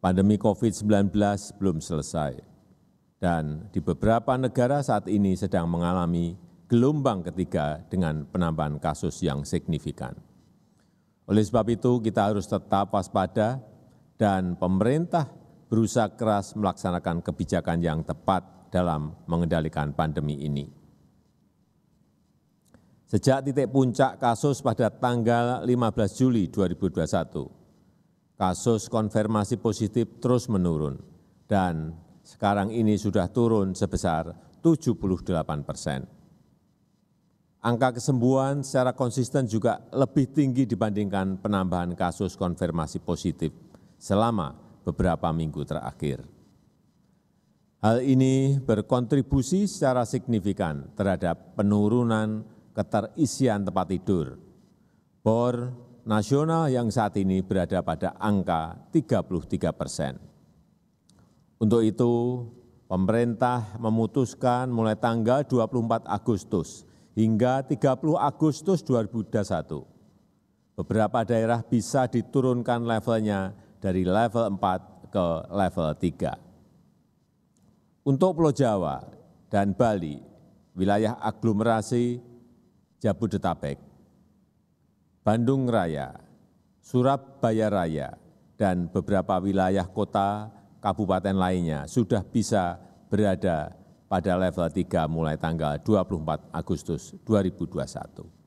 pandemi covid 19 belum selesai dan di beberapa negara saat ini sedang mengalami gelombang ketiga dengan penambahan kasus yang signifikan. Oleh sebab itu, kita harus tetap waspada dan pemerintah berusaha keras melaksanakan kebijakan yang tepat dalam mengendalikan pandemi ini. Sejak titik puncak kasus pada tanggal 15 Juli 2021, kasus konfirmasi positif terus menurun dan sekarang ini sudah turun sebesar 78 persen. Angka kesembuhan secara konsisten juga lebih tinggi dibandingkan penambahan kasus konfirmasi positif selama beberapa minggu terakhir. Hal ini berkontribusi secara signifikan terhadap penurunan keterisian tempat tidur, bor, nasional yang saat ini berada pada angka 33 persen. Untuk itu, pemerintah memutuskan mulai tanggal 24 Agustus hingga 30 Agustus 2021, beberapa daerah bisa diturunkan levelnya dari level 4 ke level 3. Untuk Pulau Jawa dan Bali, wilayah aglomerasi Jabodetabek bandung raya surabaya raya dan beberapa wilayah kota kabupaten lainnya sudah bisa berada pada level tiga mulai tanggal 24 agustus 2021.